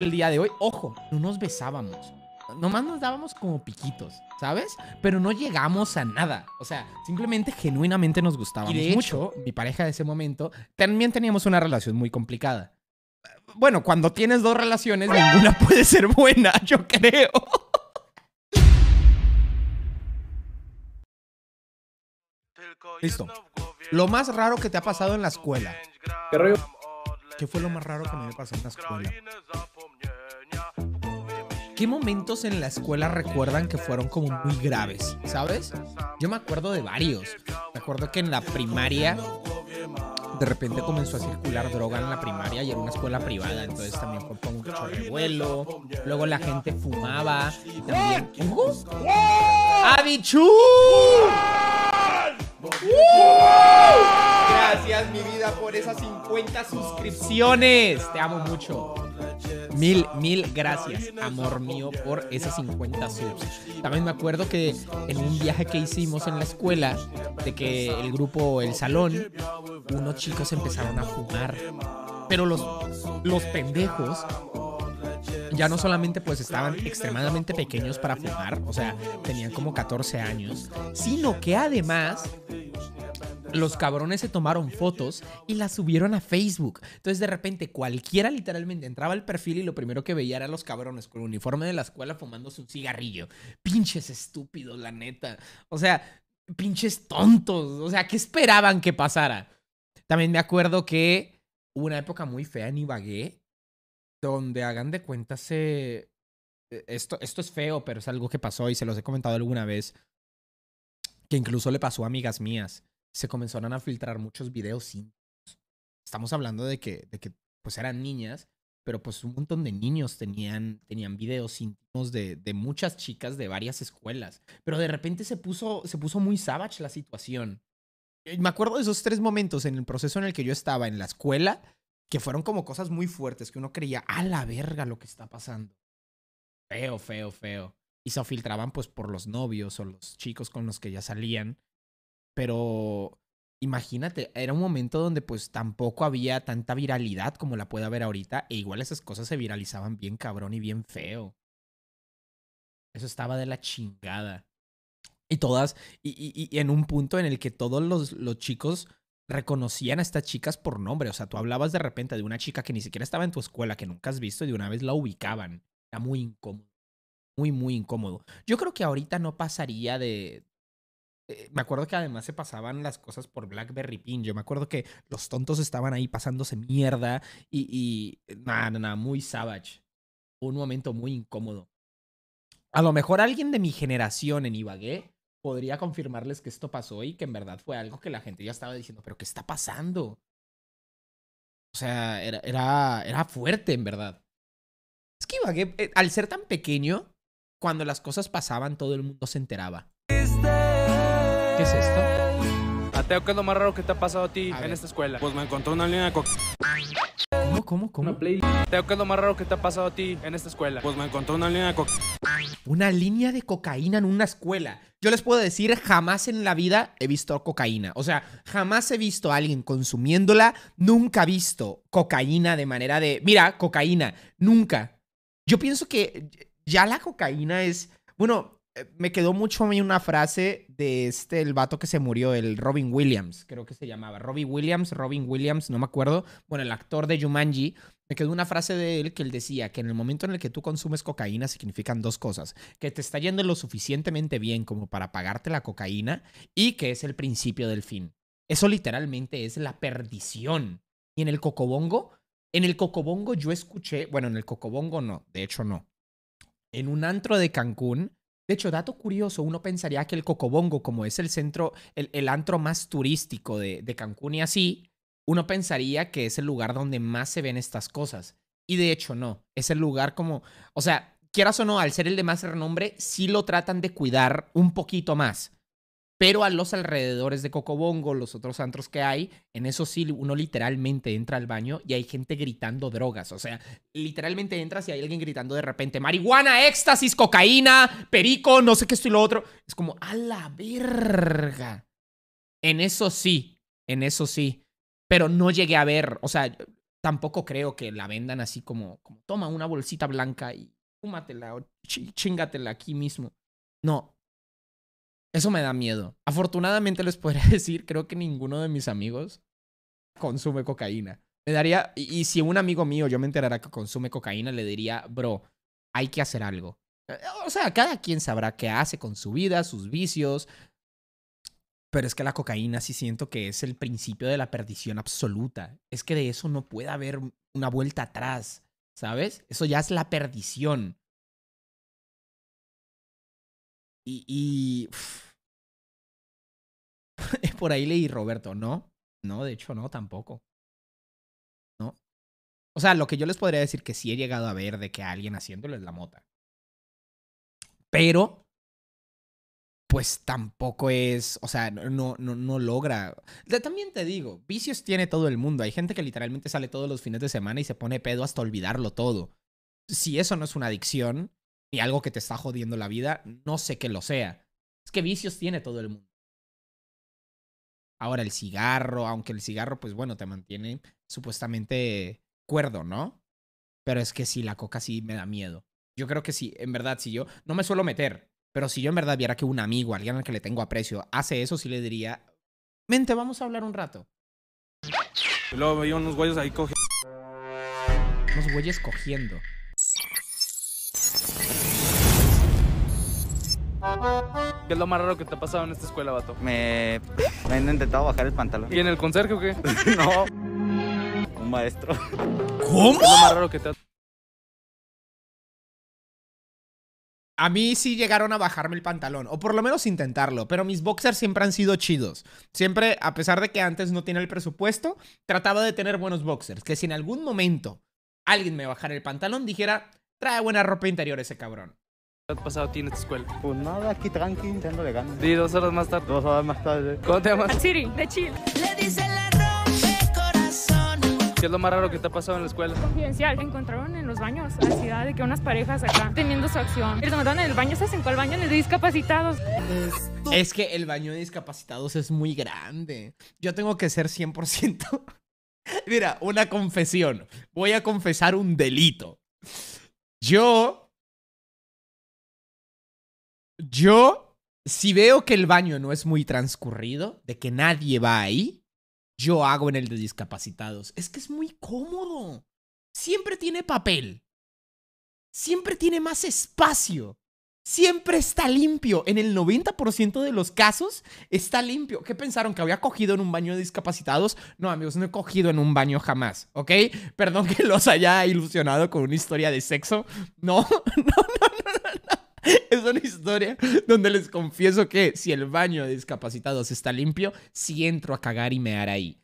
el día de hoy, ojo, no nos besábamos. Nomás nos dábamos como piquitos, ¿sabes? Pero no llegamos a nada. O sea, simplemente genuinamente nos gustábamos mucho. mi pareja de ese momento también teníamos una relación muy complicada. Bueno, cuando tienes dos relaciones, ninguna puede ser buena, yo creo. Listo. Lo más raro que te ha pasado en la escuela. ¿Qué, ¿Qué fue lo más raro que me pasó en la escuela? ¿qué momentos en la escuela recuerdan que fueron como muy graves? ¿Sabes? Yo me acuerdo de varios. Me acuerdo que en la primaria de repente comenzó a circular droga en la primaria y era una escuela privada, entonces también fue mucho revuelo. Luego la gente fumaba. Y también. ¡Eh! ¡Eh! ¡Abichú! Gracias, mi vida, por esas 50 suscripciones. Te amo mucho. Mil, mil gracias, amor mío, por esos 50 subs. También me acuerdo que en un viaje que hicimos en la escuela, de que el grupo El Salón, unos chicos empezaron a fumar. Pero los, los pendejos ya no solamente pues estaban extremadamente pequeños para fumar, o sea, tenían como 14 años, sino que además los cabrones se tomaron fotos y las subieron a Facebook. Entonces de repente cualquiera literalmente entraba al perfil y lo primero que veía era los cabrones con el uniforme de la escuela fumándose un cigarrillo. Pinches estúpidos, la neta. O sea, pinches tontos. O sea, ¿qué esperaban que pasara? También me acuerdo que hubo una época muy fea en Ibagué donde hagan de cuenta se... Eh, esto, esto es feo, pero es algo que pasó y se los he comentado alguna vez, que incluso le pasó a amigas mías. Se comenzaron a filtrar muchos videos Estamos hablando de que, de que pues eran niñas, pero pues un montón de niños tenían, tenían videos íntimos de, de muchas chicas de varias escuelas. Pero de repente se puso, se puso muy savage la situación. Me acuerdo de esos tres momentos en el proceso en el que yo estaba en la escuela, que fueron como cosas muy fuertes que uno creía, a la verga lo que está pasando. Feo, feo, feo. Y se filtraban pues por los novios o los chicos con los que ya salían. Pero imagínate, era un momento donde pues tampoco había tanta viralidad como la puede haber ahorita. E igual esas cosas se viralizaban bien cabrón y bien feo. Eso estaba de la chingada. Y todas, y, y en un punto en el que todos los, los chicos reconocían a estas chicas por nombre. O sea, tú hablabas de repente de una chica que ni siquiera estaba en tu escuela, que nunca has visto, y de una vez la ubicaban. Era muy incómodo. Muy, muy incómodo. Yo creo que ahorita no pasaría de. Eh, me acuerdo que además se pasaban las cosas por Blackberry Pin. Yo me acuerdo que los tontos estaban ahí pasándose mierda y. y eh, nada, nada, muy savage. Un momento muy incómodo. A lo mejor alguien de mi generación en Ibagué podría confirmarles que esto pasó y que en verdad fue algo que la gente ya estaba diciendo, pero ¿qué está pasando? O sea, era, era, fuerte, en verdad. Es que eh, al ser tan pequeño, cuando las cosas pasaban, todo el mundo se enteraba. ¿Qué es esto? Ateo, ¿qué es lo más raro que te ha pasado a ti en esta escuela? Pues me encontró una línea de coca. ¿Cómo, cómo, Una que lo más raro que te ha pasado a ti en esta escuela. Pues me encontró una línea de cocaína. Una línea de cocaína en una escuela. Yo les puedo decir, jamás en la vida he visto cocaína. O sea, jamás he visto a alguien consumiéndola. Nunca he visto cocaína de manera de, mira, cocaína. Nunca. Yo pienso que ya la cocaína es, bueno, eh, me quedó mucho a mí una frase de este, el vato que se murió, el Robin Williams, creo que se llamaba. Robin Williams, Robin Williams, no me acuerdo. Bueno, el actor de Jumanji. Me quedó una frase de él que él decía que en el momento en el que tú consumes cocaína significan dos cosas. Que te está yendo lo suficientemente bien como para pagarte la cocaína y que es el principio del fin. Eso literalmente es la perdición. Y en el cocobongo, en el cocobongo yo escuché, bueno, en el cocobongo no, de hecho no. En un antro de Cancún de hecho, dato curioso, uno pensaría que el Cocobongo, como es el centro, el, antro más turístico de, de Cancún y así, uno pensaría que es el lugar donde más se ven estas cosas. Y de hecho no, es el lugar como, o sea, quieras o no, al ser el de más renombre, sí lo tratan de cuidar un poquito más. Pero a los alrededores de Cocobongo, los otros antros que hay, en eso sí uno literalmente entra al baño y hay gente gritando drogas. O sea, literalmente entras y hay alguien gritando de repente marihuana, éxtasis, cocaína, perico, no sé qué esto y lo otro. Es como, a la verga. En eso sí, en eso sí. Pero no llegué a ver, o sea, tampoco creo que la vendan así como, como toma una bolsita blanca y fúmatela o chingatela aquí mismo. No, eso me da miedo. Afortunadamente les podría decir, creo que ninguno de mis amigos consume cocaína. Me daría, y, y si un amigo mío yo me enterara que consume cocaína, le diría, bro, hay que hacer algo. Eh, o sea, cada quien sabrá qué hace con su vida, sus vicios. Pero es que la cocaína sí siento que es el principio de la perdición absoluta. Es que de eso no puede haber una vuelta atrás, ¿sabes? Eso ya es la perdición. Y. por ahí leí Roberto, no. No, de hecho, no, tampoco. ¿No? O sea, lo que yo les podría decir que sí he llegado a ver de que alguien haciéndolo es la mota. Pero. Pues tampoco es. O sea, no, no, no logra. También te digo, vicios tiene todo el mundo. Hay gente que literalmente sale todos los fines de semana y se pone pedo hasta olvidarlo todo. Si eso no es una adicción, y algo que te está jodiendo la vida, no sé que lo sea. Es que vicios tiene todo el mundo. Ahora el cigarro, aunque el cigarro, pues bueno, te mantiene supuestamente cuerdo, ¿no? Pero es que sí, la coca sí me da miedo. Yo creo que sí, en verdad, si yo no me suelo meter, pero si yo en verdad viera que un amigo, alguien al que le tengo aprecio, hace eso, sí le diría, mente, vamos a hablar un rato. Y luego unos güeyes ahí cogiendo. Unos güeyes cogiendo. ¿Qué es lo más raro que te ha pasado en esta escuela, vato? Me, han intentado bajar el pantalón. ¿Y en el conserje o qué? no. Un maestro. ¿Cómo? lo más raro que te A mí sí llegaron a bajarme el pantalón, o por lo menos intentarlo, pero mis boxers siempre han sido chidos. Siempre, a pesar de que antes no tenía el presupuesto, trataba de tener buenos boxers. Que si en algún momento alguien me bajara el pantalón, dijera, trae buena ropa interior ese cabrón. ¿Qué te ha pasado tiene tu escuela? Pues nada, aquí tranqui, de ganas. Sí, dos horas más tarde. Dos horas más tarde. ¿Cómo te llamas? Siri, de Chile. Le dice la corazón. ¿Qué es lo más raro que te ha pasado en la escuela? Confidencial. Encontraron en los baños la ciudad de que unas parejas acá teniendo su acción. te mandaron en el baño, se en cuál baño de discapacitados. Es que el baño de discapacitados es muy grande. Yo tengo que ser 100%. Mira, una confesión. Voy a confesar un delito. Yo yo, si veo que el baño no es muy transcurrido, de que nadie va ahí, yo hago en el de discapacitados. Es que es muy cómodo. Siempre tiene papel. Siempre tiene más espacio. Siempre está limpio. En el 90% de los casos está limpio. ¿Qué pensaron? ¿Que había cogido en un baño de discapacitados? No, amigos, no he cogido en un baño jamás, ¿ok? Perdón que los haya ilusionado con una historia de sexo. No, no, no, no es una historia donde les confieso que si el baño de discapacitados está limpio, sí entro a cagar y mear ahí.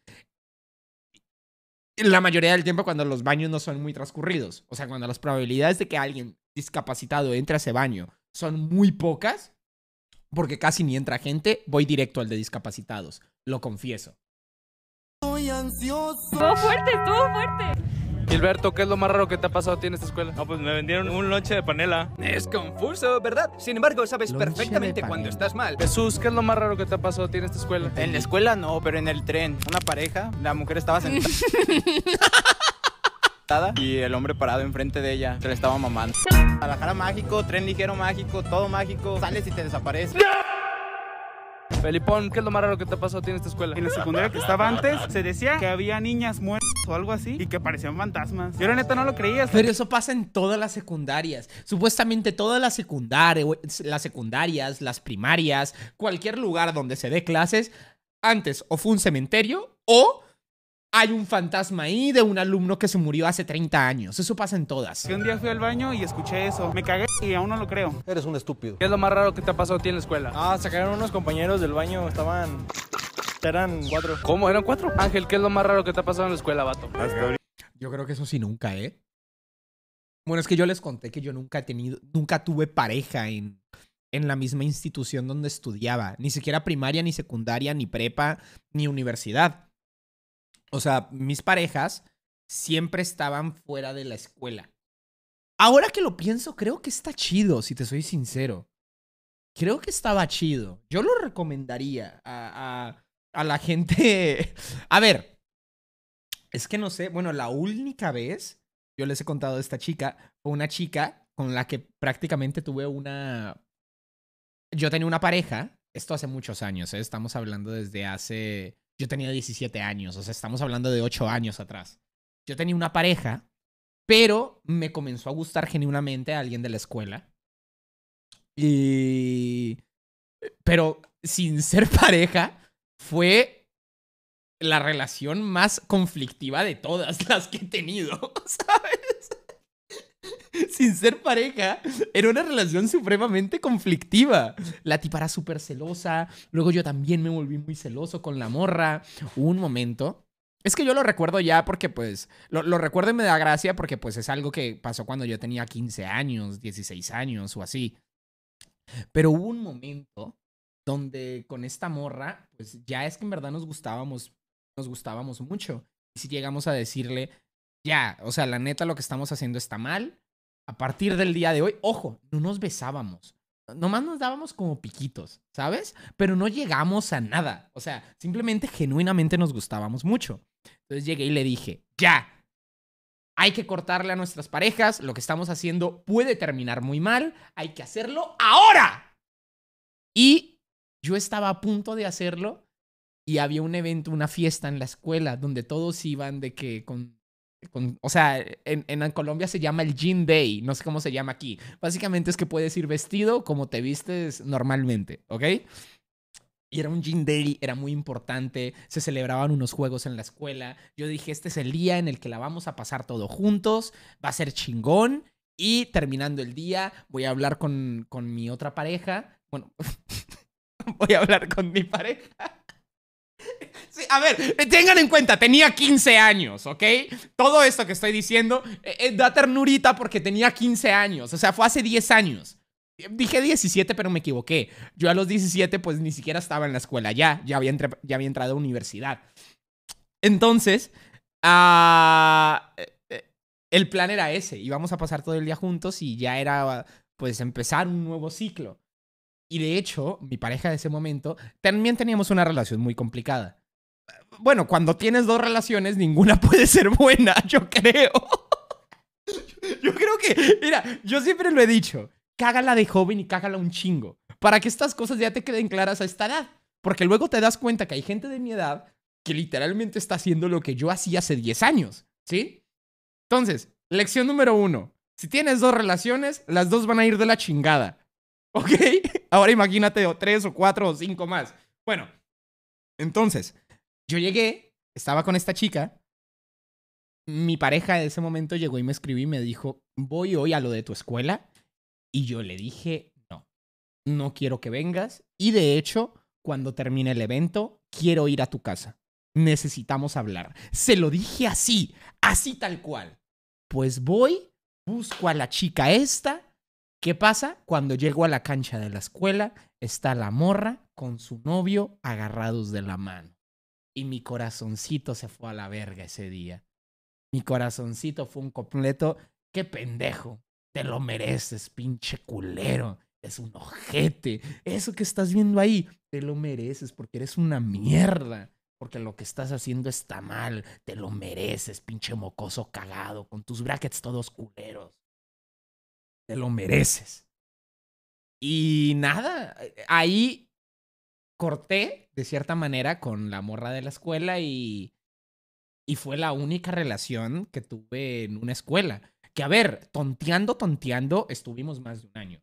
La mayoría del tiempo cuando los baños no son muy transcurridos, o sea, cuando las probabilidades de que alguien discapacitado entre a ese baño son muy pocas, porque casi ni entra gente, voy directo al de discapacitados, lo confieso. Estoy ansioso. Todo fuerte, todo fuerte. Gilberto, ¿qué es lo más raro que te ha pasado a ti en esta escuela? No, pues me vendieron un lonche de panela. Es confuso, ¿verdad? Sin embargo, sabes perfectamente cuando estás mal. Jesús, ¿qué es lo más raro que te ha pasado a ti en esta escuela? En la escuela no, pero en el tren. Una pareja, la mujer estaba sentada. y el hombre parado enfrente de ella se le estaba mamando. Guadalajara mágico, tren ligero mágico, todo mágico. Sales y te desapareces. Felipón, ¿qué es lo más raro que te pasó a en esta escuela? En la secundaria que estaba antes, se decía que había niñas muertas o algo así y que parecían fantasmas. Yo la neta no lo creías. Pero eso pasa en todas las secundarias. Supuestamente todas las secundarias, las secundarias, las primarias, cualquier lugar donde se dé clases, antes o fue un cementerio o hay un fantasma ahí de un alumno que se murió hace 30 años. Eso pasa en todas. Que un día fui al baño y escuché eso. Me cagué y aún no lo creo. Eres un estúpido. ¿Qué es lo más raro que te ha pasado a ti en la escuela? Ah, sacaron unos compañeros del baño, estaban... Eran cuatro. ¿Cómo? ¿Eran cuatro? Ángel, ¿qué es lo más raro que te ha pasado en la escuela, vato? Yo creo que eso sí nunca, ¿eh? Bueno, es que yo les conté que yo nunca he tenido, nunca tuve pareja en, en la misma institución donde estudiaba, ni siquiera primaria, ni secundaria, ni prepa, ni universidad o sea, mis parejas siempre estaban fuera de la escuela. Ahora que lo pienso, creo que está chido, si te soy sincero. Creo que estaba chido. Yo lo recomendaría a, a, la gente. A ver, es que no sé, bueno, la única vez, yo les he contado de esta chica, fue una chica con la que prácticamente tuve una... Yo tenía una pareja, esto hace muchos años, ¿eh? estamos hablando desde hace yo tenía 17 años, o sea, estamos hablando de 8 años atrás. Yo tenía una pareja, pero me comenzó a gustar genuinamente a alguien de la escuela. Y... Pero sin ser pareja, fue la relación más conflictiva de todas las que he tenido, ¿sabes? sin ser pareja, era una relación supremamente conflictiva. La tipa era súper celosa, luego yo también me volví muy celoso con la morra. Hubo un momento. Es que yo lo recuerdo ya porque pues lo, lo, recuerdo y me da gracia porque pues es algo que pasó cuando yo tenía 15 años, 16 años o así. Pero hubo un momento donde con esta morra, pues ya es que en verdad nos gustábamos, nos gustábamos mucho. Y si llegamos a decirle, ya, o sea, la neta lo que estamos haciendo está mal. A partir del día de hoy, ojo, no nos besábamos. Nomás nos dábamos como piquitos, ¿sabes? Pero no llegamos a nada. O sea, simplemente genuinamente nos gustábamos mucho. Entonces llegué y le dije, ya, hay que cortarle a nuestras parejas, lo que estamos haciendo puede terminar muy mal, hay que hacerlo ahora. Y yo estaba a punto de hacerlo y había un evento, una fiesta en la escuela donde todos iban de que con o sea, en, en, Colombia se llama el jean day, no sé cómo se llama aquí. Básicamente es que puedes ir vestido como te vistes normalmente, ¿ok? Y era un jean day, era muy importante, se celebraban unos juegos en la escuela. Yo dije, este es el día en el que la vamos a pasar todo juntos, va a ser chingón. Y terminando el día, voy a hablar con, con mi otra pareja. Bueno, voy a hablar con mi pareja a ver, tengan en cuenta, tenía 15 años, ¿ok? Todo esto que estoy diciendo eh, eh, da ternurita porque tenía 15 años, o sea, fue hace 10 años. Dije 17, pero me equivoqué. Yo a los 17 pues ni siquiera estaba en la escuela ya, ya había, ya había entrado a universidad. Entonces, ah, eh, el plan era ese, íbamos a pasar todo el día juntos y ya era pues empezar un nuevo ciclo. Y de hecho, mi pareja de ese momento, también teníamos una relación muy complicada bueno, cuando tienes dos relaciones, ninguna puede ser buena, yo creo. Yo creo que, mira, yo siempre lo he dicho, cágala de joven y cágala un chingo, para que estas cosas ya te queden claras a esta edad, porque luego te das cuenta que hay gente de mi edad que literalmente está haciendo lo que yo hacía hace 10 años, ¿sí? Entonces, lección número uno, si tienes dos relaciones, las dos van a ir de la chingada, ¿ok? Ahora imagínate o tres o cuatro o cinco más. Bueno, entonces, yo llegué, estaba con esta chica. Mi pareja en ese momento llegó y me escribió y me dijo, voy hoy a lo de tu escuela. Y yo le dije, no, no quiero que vengas. Y de hecho, cuando termine el evento, quiero ir a tu casa. Necesitamos hablar. Se lo dije así, así tal cual. Pues voy, busco a la chica esta. ¿Qué pasa? Cuando llego a la cancha de la escuela, está la morra con su novio agarrados de la mano y mi corazoncito se fue a la verga ese día. Mi corazoncito fue un completo, qué pendejo, te lo mereces, pinche culero, es un ojete, eso que estás viendo ahí, te lo mereces porque eres una mierda, porque lo que estás haciendo está mal, te lo mereces, pinche mocoso cagado, con tus brackets todos culeros, te lo mereces. Y nada, eh, ahí corté de cierta manera con la morra de la escuela y, y fue la única relación que tuve en una escuela. Que a ver, tonteando, tonteando, estuvimos más de un año.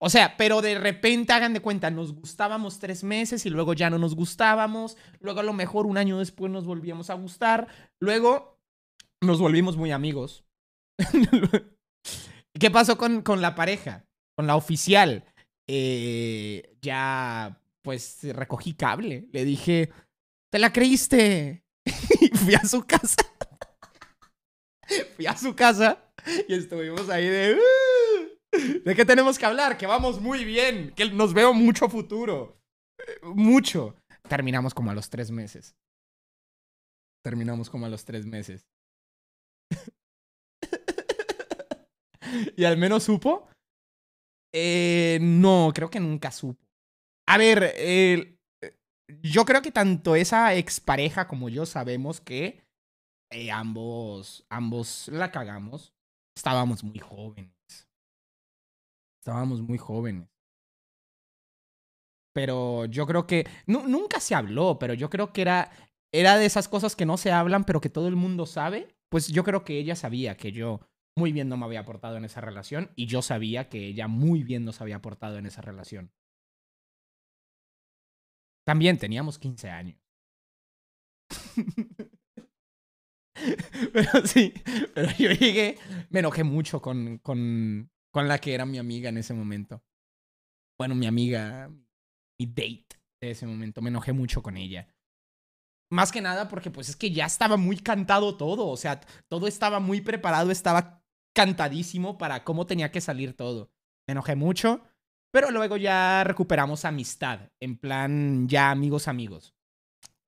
O sea, pero de repente hagan de cuenta, nos gustábamos tres meses y luego ya no nos gustábamos, luego a lo mejor un año después nos volvíamos a gustar, luego nos volvimos muy amigos. ¿Qué pasó con, con, la pareja? Con la oficial. Eh, ya pues eh, recogí cable. Le dije, ¿te la creíste? y fui a su casa. fui a su casa y estuvimos ahí de... Uh, ¿De qué tenemos que hablar? Que vamos muy bien, que nos veo mucho futuro. Mucho. Terminamos como a los tres meses. Terminamos como a los tres meses. y al menos supo. Eh, no, creo que nunca supo. A ver, yo creo que tanto esa expareja como yo sabemos que eh, ambos, ambos la cagamos. Estábamos muy jóvenes. Estábamos muy jóvenes. Pero yo creo que. nunca se habló, pero yo creo que era. Era de esas cosas que no se hablan, pero que todo el mundo sabe. Pues yo creo que ella sabía que yo muy bien no me había portado en esa relación. Y yo sabía que ella muy bien no se había portado en esa relación. También teníamos 15 años. pero sí, pero yo llegué, me enojé mucho con, con, con la que era mi amiga en ese momento. Bueno, mi amiga, mi date de ese momento, me enojé mucho con ella. Más que nada porque pues es que ya estaba muy cantado todo, o sea, todo estaba muy preparado, estaba cantadísimo para cómo tenía que salir todo. Me enojé mucho pero luego ya recuperamos amistad, en plan ya amigos amigos.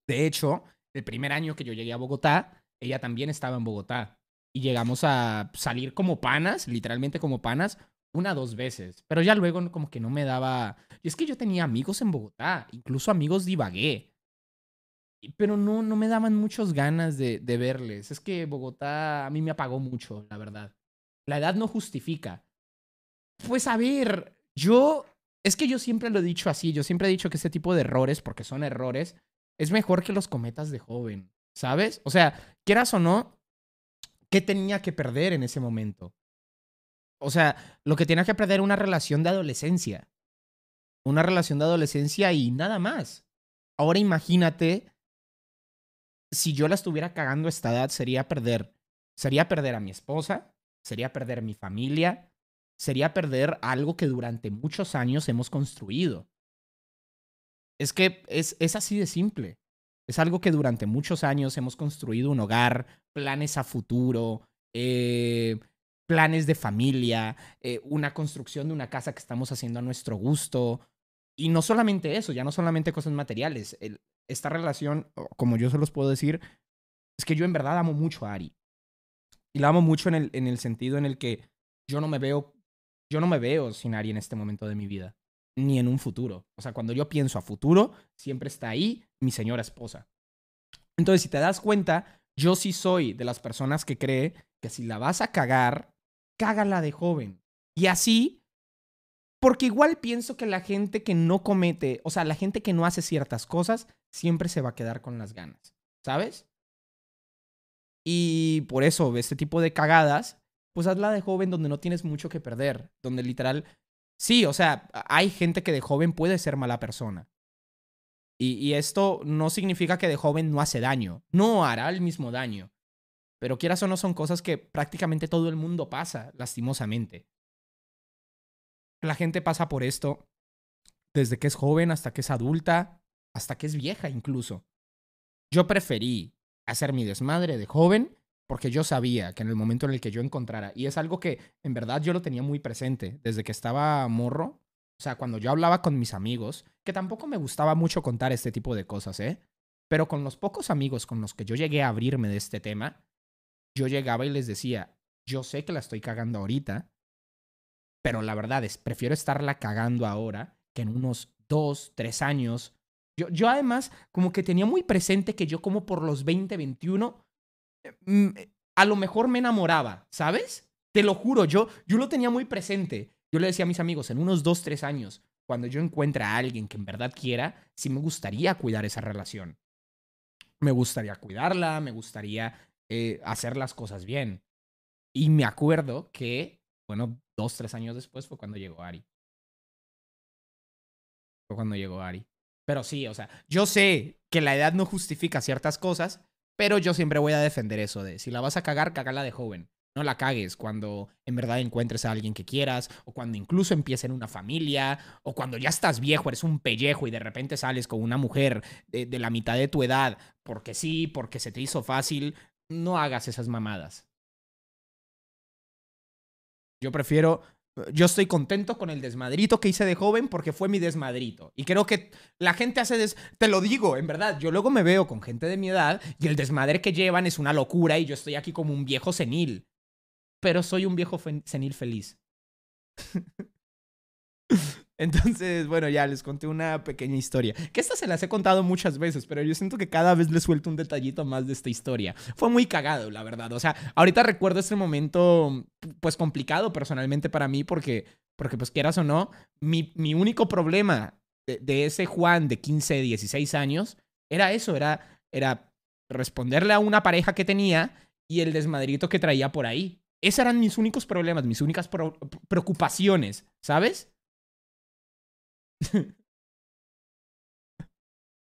De hecho, el primer año que yo llegué a Bogotá, ella también estaba en Bogotá. Y llegamos a salir como panas, literalmente como panas, una dos veces. Pero ya luego como que no me daba... Y es que yo tenía amigos en Bogotá, incluso amigos divagué. Pero no, no me daban muchas ganas de, de verles. Es que Bogotá a mí me apagó mucho, la verdad. La edad no justifica. Pues a ver, yo, es que yo siempre lo he dicho así, yo siempre he dicho que ese tipo de errores, porque son errores, es mejor que los cometas de joven, ¿sabes? O sea, quieras o no, ¿qué tenía que perder en ese momento? O sea, lo que tenía que perder una relación de adolescencia. Una relación de adolescencia y nada más. Ahora imagínate, si yo la estuviera cagando a esta edad, sería perder. Sería perder a mi esposa, sería perder mi familia, sería perder algo que durante muchos años hemos construido. Es que es, es así de simple. Es algo que durante muchos años hemos construido un hogar, planes a futuro, eh, planes de familia, eh, una construcción de una casa que estamos haciendo a nuestro gusto. Y no solamente eso, ya no solamente cosas materiales. esta relación, como yo se los puedo decir, es que yo en verdad amo mucho a Ari. Y la amo mucho en el, en el sentido en el que yo no me veo yo no me veo sin Ari en este momento de mi vida, ni en un futuro. O sea, cuando yo pienso a futuro, siempre está ahí mi señora esposa. Entonces, si te das cuenta, yo sí soy de las personas que cree que si la vas a cagar, cágala de joven. Y así, porque igual pienso que la gente que no comete, o sea, la gente que no hace ciertas cosas, siempre se va a quedar con las ganas, ¿sabes? Y por eso este tipo de cagadas pues hazla de joven donde no tienes mucho que perder, donde literal, sí, o sea, hay gente que de joven puede ser mala persona. Y, esto no significa que de joven no hace daño, no hará el mismo daño. Pero quieras o no, son cosas que prácticamente todo el mundo pasa, lastimosamente. La gente pasa por esto desde que es joven hasta que es adulta, hasta que es vieja incluso. Yo preferí hacer mi desmadre de joven porque yo sabía que en el momento en el que yo encontrara, y es algo que en verdad yo lo tenía muy presente desde que estaba morro, o sea, cuando yo hablaba con mis amigos, que tampoco me gustaba mucho contar este tipo de cosas, ¿eh? Pero con los pocos amigos con los que yo llegué a abrirme de este tema, yo llegaba y les decía, yo sé que la estoy cagando ahorita, pero la verdad es, prefiero estarla cagando ahora que en unos dos, tres años. Yo, yo además como que tenía muy presente que yo como por los 20, 21 Mm, eh, a lo mejor me enamoraba, ¿sabes? Te lo juro, yo, yo lo tenía muy presente. Yo le decía a mis amigos, en unos dos, tres años, cuando yo encuentre a alguien que en verdad quiera, sí me gustaría cuidar esa relación. Me gustaría cuidarla, me gustaría eh, hacer las cosas bien. Y me acuerdo que, bueno, dos, tres años después fue cuando llegó Ari. Fue cuando llegó Ari. Pero sí, o sea, yo sé que la edad no justifica ciertas cosas, pero yo siempre voy a defender eso de si la vas a cagar, cagala de joven. No la cagues cuando en verdad encuentres a alguien que quieras, o cuando incluso en una familia, o cuando ya estás viejo, eres un pellejo y de repente sales con una mujer de, de la mitad de tu edad, porque sí, porque se te hizo fácil. No hagas esas mamadas. Yo prefiero yo estoy contento con el desmadrito que hice de joven porque fue mi desmadrito. Y creo que la gente hace des... Te lo digo, en verdad. Yo luego me veo con gente de mi edad y el desmadre que llevan es una locura y yo estoy aquí como un viejo senil. Pero soy un viejo senil feliz. Entonces, bueno, ya les conté una pequeña historia. Que esta se las he contado muchas veces, pero yo siento que cada vez les suelto un detallito más de esta historia. Fue muy cagado, la verdad. O sea, ahorita recuerdo este momento, pues complicado personalmente para mí, porque, porque pues quieras o no, mi, único problema de, ese Juan de 15, 16 años era eso, era, era responderle a una pareja que tenía y el desmadrito que traía por ahí. Esos eran mis únicos problemas, mis únicas preocupaciones, ¿sabes?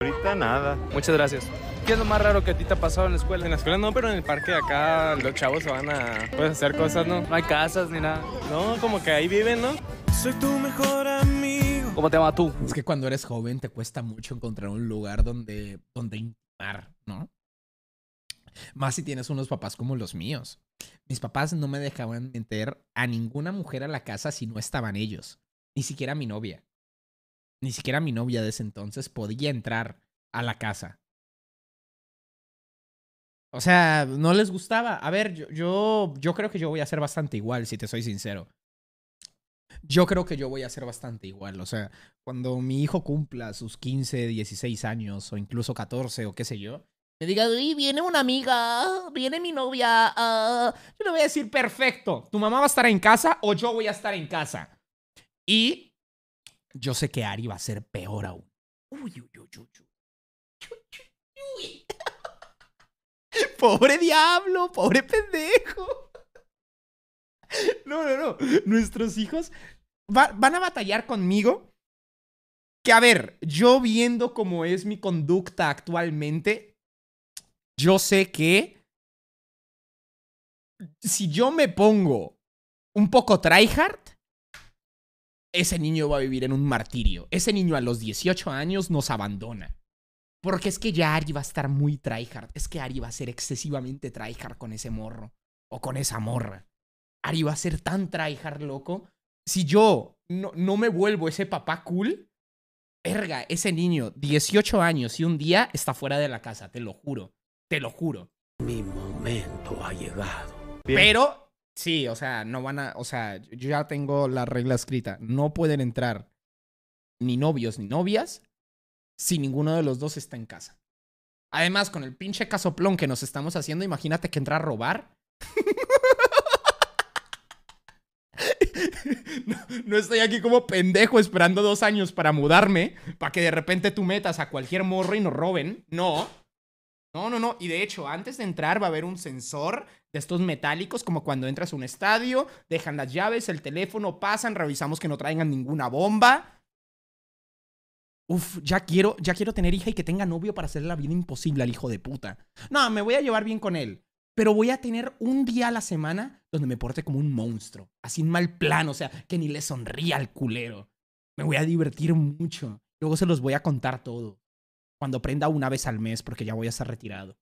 Ahorita nada. Muchas gracias. ¿Qué es lo más raro que a ti te ha pasado en la escuela? En la escuela no, pero en el parque de acá los chavos se van a pues, hacer cosas, ¿no? No hay casas ni nada. No, como que ahí viven, ¿no? Soy tu mejor amigo. ¿Cómo te llamas tú? Es que cuando eres joven te cuesta mucho encontrar un lugar donde, donde intimar, ¿no? Más si tienes unos papás como los míos. Mis papás no me dejaban meter a ninguna mujer a la casa si no estaban ellos, ni siquiera mi novia ni siquiera mi novia de ese entonces podía entrar a la casa. O sea, no les gustaba. A ver, yo, yo, yo creo que yo voy a ser bastante igual, si te soy sincero. Yo creo que yo voy a ser bastante igual. O sea, cuando mi hijo cumpla sus 15, 16 años o incluso 14 o qué sé yo, me diga, uy, viene una amiga, ah, viene mi novia, ah, yo le voy a decir, perfecto, tu mamá va a estar en casa o yo voy a estar en casa. Y yo sé que Ari va a ser peor aún. Uy, uy, uy, uy, uy. Pobre diablo, pobre pendejo. No, no, no. Nuestros hijos van a batallar conmigo. Que a ver, yo viendo cómo es mi conducta actualmente, yo sé que si yo me pongo un poco tryhard, ese niño va a vivir en un martirio. Ese niño a los 18 años nos abandona. Porque es que ya Ari va a estar muy tryhard. Es que Ari va a ser excesivamente tryhard con ese morro. O con esa morra. Ari va a ser tan tryhard, loco. Si yo no, no me vuelvo ese papá cool, verga, ese niño, 18 años y un día está fuera de la casa, te lo juro. Te lo juro. Mi momento ha llegado. Pero Sí, o sea, no van a, o sea, yo ya tengo la regla escrita. No pueden entrar ni novios ni novias si ninguno de los dos está en casa. Además, con el pinche casoplón que nos estamos haciendo, imagínate que entra a robar. No, estoy aquí como pendejo esperando dos años para mudarme, para que de repente tú metas a cualquier morro y nos roben. No. No, no, no. Y de hecho, antes de entrar va a haber un sensor de estos metálicos, como cuando entras a un estadio, dejan las llaves, el teléfono, pasan, revisamos que no traigan ninguna bomba. Uf, ya quiero, ya quiero tener hija y que tenga novio para hacerle la vida imposible al hijo de puta. No, me voy a llevar bien con él. Pero voy a tener un día a la semana donde me porte como un monstruo, así en mal plan o sea, que ni le sonría al culero. Me voy a divertir mucho. Luego se los voy a contar todo. Cuando prenda una vez al mes, porque ya voy a estar retirado.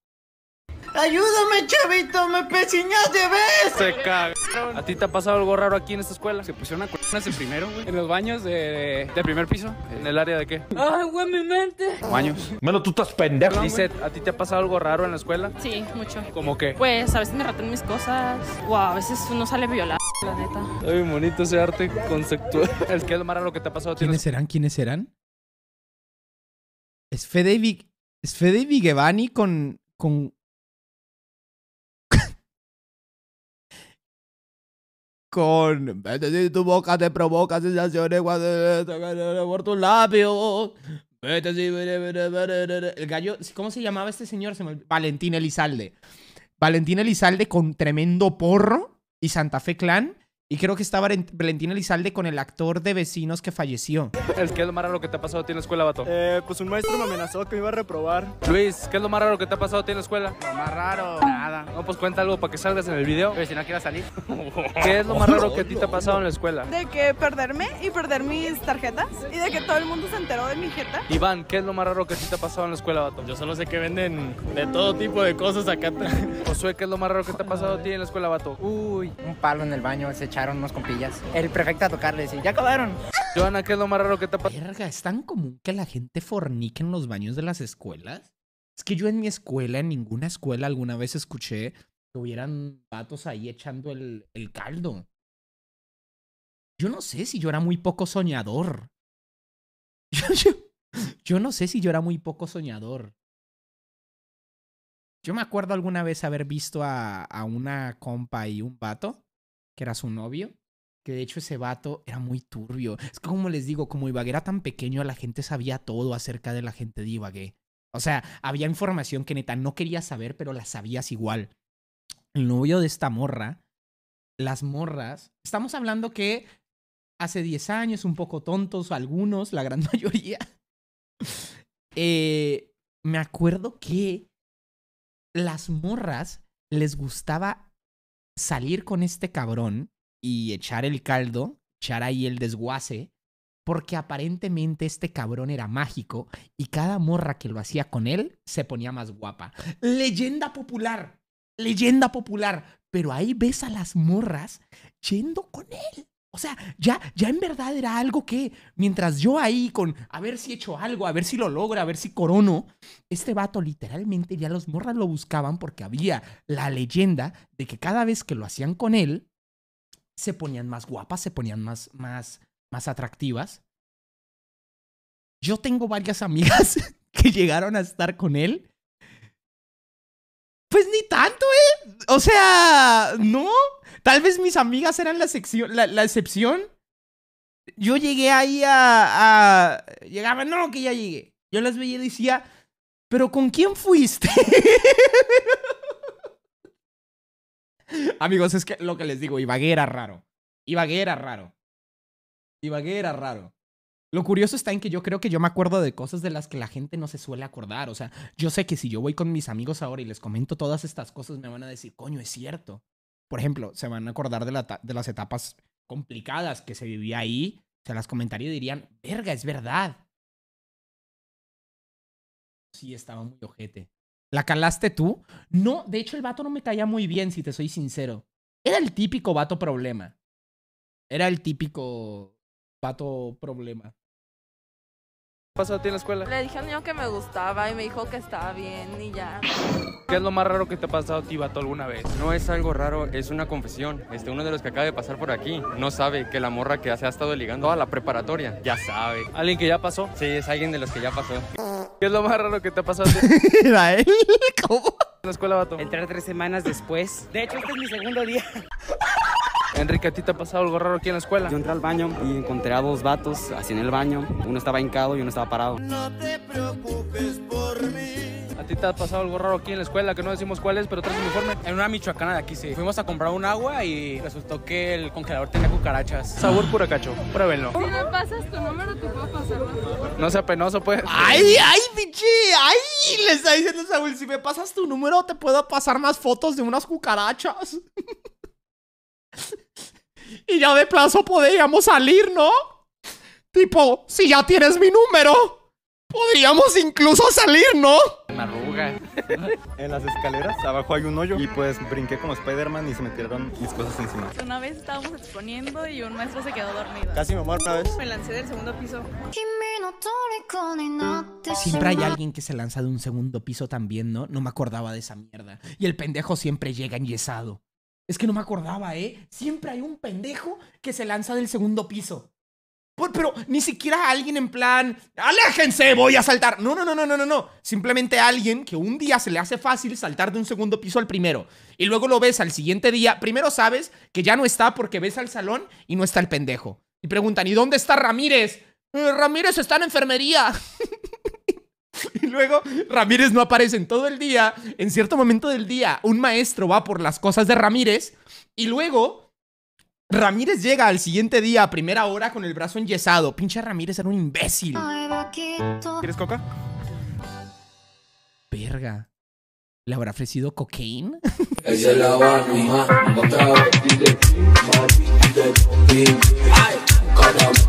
Ayúdame, chavito, me pesiñas de vez. Se cagaron. ¿A ti te ha pasado algo raro aquí en esta escuela? Se pusieron a cuernas en primero, güey. En los baños de, primer piso. Eh. ¿En el área de qué? Ay, güey, mi mente. Baños. Bueno, tú estás pendejo. Dice, ¿a ti te ha pasado algo raro en la escuela? Sí, mucho. ¿Cómo qué? Pues a veces me raten mis cosas. O a veces uno sale violado, la neta. Ay, bonito ese arte conceptual. Es que es lo más que te ha pasado. ¿Quiénes serán? ¿Quiénes serán? ¿Es Fede, y... ¿Es Fede Vigevani con, con con Vete si tu boca te provoca sensaciones cuando por tus labios. Vete si... El gallo, ¿cómo se llamaba este señor? Se me... Valentín Elizalde. Valentín Elizalde con tremendo porro y Santa Fe Clan y creo que estaba Valentina Elizalde con el actor de Vecinos que falleció. ¿Qué es lo más raro que te ha pasado a ti en la escuela, vato? Eh, pues un maestro me amenazó que me iba a reprobar. Luis, ¿qué es lo más raro que te ha pasado a ti en la escuela? Lo más raro, nada. No, pues cuenta algo para que salgas en el video. Pero si no salir. ¿Qué es lo más raro que a ti te ha pasado en la escuela? De que perderme y perder mis tarjetas y de que todo el mundo se enteró de mi jeta. Iván, ¿qué es lo más raro que a ti te ha pasado en la escuela, vato? Yo solo sé que venden de todo tipo de cosas acá. Josué, ¿qué es lo más raro que te ha pasado a ti en la escuela, vato? Uy, un palo en el baño, ese compillas. El prefecto a tocarle y ya acabaron. Joana, ¿qué es lo más raro que te pasa? Verga, es tan común que la gente fornique en los baños de las escuelas. Es que yo en mi escuela, en ninguna escuela, alguna vez escuché que hubieran vatos ahí echando el, caldo. Yo no sé si yo era muy poco soñador. Yo, no sé si yo era muy poco soñador. Yo me acuerdo alguna vez haber visto a, una compa y un pato que era su novio, que de hecho ese vato era muy turbio. Es como les digo, como Ibagué era tan pequeño, la gente sabía todo acerca de la gente de Ibagué. O sea, había información que neta no quería saber, pero la sabías igual. El novio de esta morra, las morras, estamos hablando que hace 10 años, un poco tontos algunos, la gran mayoría. Eh, me acuerdo que las morras les gustaba salir con este cabrón y echar el caldo, echar ahí el desguace, porque aparentemente este cabrón era mágico y cada morra que lo hacía con él se ponía más guapa. Leyenda popular, leyenda popular, pero ahí ves a las morras yendo con él. O sea, ya, ya en verdad era algo que, mientras yo ahí con a ver si he hecho algo, a ver si lo logro, a ver si corono, este vato literalmente ya los morras lo buscaban porque había la leyenda de que cada vez que lo hacían con él, se ponían más guapas, se ponían más, más, más atractivas. Yo tengo varias amigas que llegaron a estar con él. Pues ni tanto, ¿eh? O sea, no. Tal vez mis amigas eran la, sección, la, excepción. Yo llegué ahí a, a, Llegaba, no, que ya llegué. Yo las veía y decía, ¿pero con quién fuiste? Amigos, es que lo que les digo, Ibagué era raro. Ibagué era raro. Ibagué era raro. Lo curioso está en que yo creo que yo me acuerdo de cosas de las que la gente no se suele acordar. O sea, yo sé que si yo voy con mis amigos ahora y les comento todas estas cosas, me van a decir, coño, es cierto por ejemplo, se van a acordar de, las etapas complicadas que se vivía ahí, se las comentaría y dirían, verga, es verdad. Sí, estaba muy ojete. ¿La calaste tú? No, de hecho el vato no me caía muy bien, si te soy sincero. Era el típico vato problema. Era el típico vato problema. ¿Qué pasó a ti en la escuela? Le dije al que me gustaba y me dijo que estaba bien y ya. ¿Qué es lo más raro que te ha pasado a ti, vato, alguna vez? No es algo raro, es una confesión. Este, uno de los que acaba de pasar por aquí no sabe que la morra que se ha estado ligando a la preparatoria ya sabe. ¿Alguien que ya pasó? Sí, es alguien de los que ya pasó. ¿Qué es lo más raro que te ha pasado a ti? ¿Cómo? En la escuela, vato. Entrar tres semanas después. De hecho, este es mi segundo día. Enrique, ¿a ti te ha pasado algo raro aquí en la escuela? Yo entré al baño y encontré a dos vatos así en el baño. Uno estaba hincado y uno estaba parado. No te preocupes por mí. ¿A ti te ha pasado algo raro aquí en la escuela? Que no decimos cuál es, pero traes uniforme. En una michoacana de aquí, sí. Fuimos a comprar un agua y resultó que el congelador tenía cucarachas. Sabor cacho. pruébenlo. Si me pasas tu número, te puedo pasar No sea penoso, pues. ¡Ay, ay, bichi! ¡Ay! Le está diciendo Saúl, si me pasas tu número, te puedo pasar más fotos de unas cucarachas. Y ya de plazo podríamos salir, ¿no? Tipo, si ya tienes mi número, podríamos incluso salir, ¿no? En arruga. en las escaleras, abajo hay un hoyo y pues brinqué como Spider-Man y se me tiraron mis cosas encima. Una vez estábamos exponiendo y un maestro se quedó dormido. Casi me muero una vez. Me lancé del segundo piso. Siempre hay alguien que se lanza de un segundo piso también, ¿no? No me acordaba de esa mierda. Y el pendejo siempre llega enyesado. Es que no me acordaba, ¿eh? Siempre hay un pendejo que se lanza del segundo piso. pero ni siquiera alguien en plan, aléjense, voy a saltar. No, no, no, no, no, no, no. Simplemente alguien que un día se le hace fácil saltar de un segundo piso al primero. Y luego lo ves al siguiente día. Primero sabes que ya no está porque ves al salón y no está el pendejo. Y preguntan, ¿y dónde está Ramírez? Eh, Ramírez está en enfermería. Y luego Ramírez no aparece en todo el día. En cierto momento del día, un maestro va por las cosas de Ramírez. Y luego Ramírez llega al siguiente día a primera hora con el brazo enyesado. Pinche Ramírez era un imbécil. ¿Quieres coca? Verga. ¿Le habrá ofrecido cocaine?